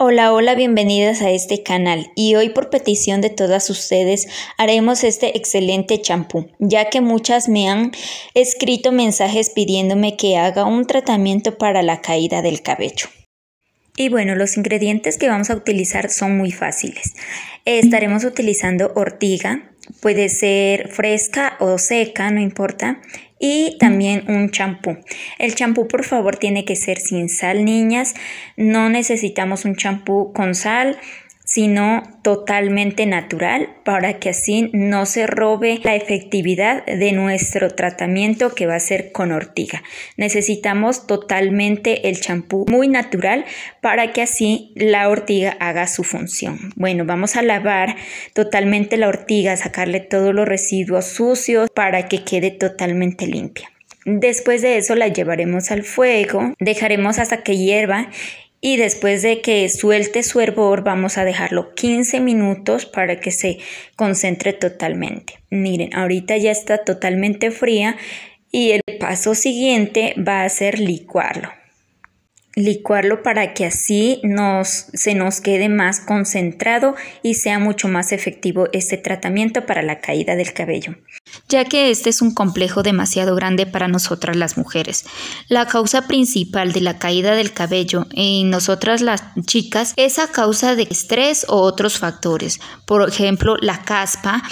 Hola, hola, bienvenidas a este canal y hoy por petición de todas ustedes haremos este excelente champú, ya que muchas me han escrito mensajes pidiéndome que haga un tratamiento para la caída del cabello. Y bueno, los ingredientes que vamos a utilizar son muy fáciles. Estaremos utilizando ortiga, puede ser fresca o seca, no importa y también un champú. El champú por favor tiene que ser sin sal, niñas. No necesitamos un champú con sal sino totalmente natural para que así no se robe la efectividad de nuestro tratamiento que va a ser con ortiga. Necesitamos totalmente el champú muy natural para que así la ortiga haga su función. Bueno, vamos a lavar totalmente la ortiga, sacarle todos los residuos sucios para que quede totalmente limpia. Después de eso la llevaremos al fuego, dejaremos hasta que hierva y después de que suelte su hervor vamos a dejarlo 15 minutos para que se concentre totalmente. Miren, ahorita ya está totalmente fría y el paso siguiente va a ser licuarlo licuarlo para que así nos, se nos quede más concentrado y sea mucho más efectivo este tratamiento para la caída del cabello. Ya que este es un complejo demasiado grande para nosotras las mujeres. La causa principal de la caída del cabello en nosotras las chicas es a causa de estrés o otros factores. Por ejemplo, la caspa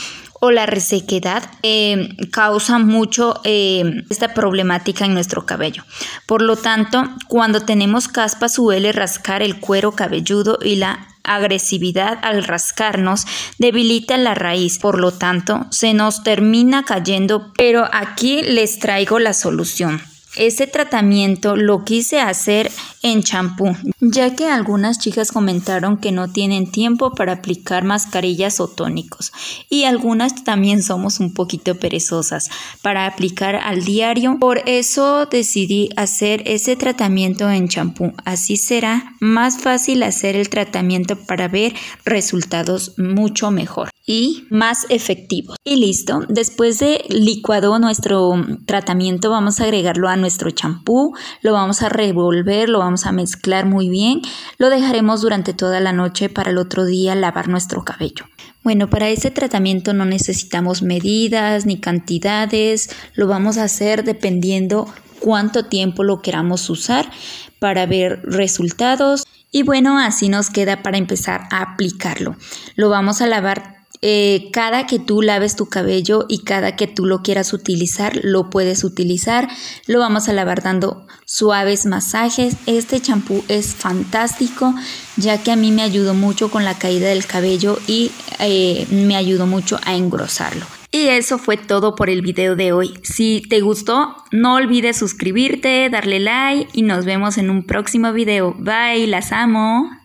o la resequedad eh, causa mucho eh, esta problemática en nuestro cabello. Por lo tanto, cuando tenemos caspa suele rascar el cuero cabelludo y la agresividad al rascarnos debilita la raíz, por lo tanto se nos termina cayendo, pero aquí les traigo la solución. Ese tratamiento lo quise hacer en champú, ya que algunas chicas comentaron que no tienen tiempo para aplicar mascarillas o tónicos y algunas también somos un poquito perezosas para aplicar al diario. Por eso decidí hacer ese tratamiento en champú. Así será más fácil hacer el tratamiento para ver resultados mucho mejor y más efectivo Y listo, después de licuado nuestro tratamiento vamos a agregarlo a nuestro champú, lo vamos a revolver, lo vamos a mezclar muy bien, lo dejaremos durante toda la noche para el otro día lavar nuestro cabello. Bueno, para este tratamiento no necesitamos medidas ni cantidades, lo vamos a hacer dependiendo cuánto tiempo lo queramos usar para ver resultados. Y bueno, así nos queda para empezar a aplicarlo. Lo vamos a lavar eh, cada que tú laves tu cabello y cada que tú lo quieras utilizar, lo puedes utilizar. Lo vamos a lavar dando suaves masajes. Este champú es fantástico ya que a mí me ayudó mucho con la caída del cabello y eh, me ayudó mucho a engrosarlo. Y eso fue todo por el video de hoy. Si te gustó, no olvides suscribirte, darle like y nos vemos en un próximo video. Bye, las amo.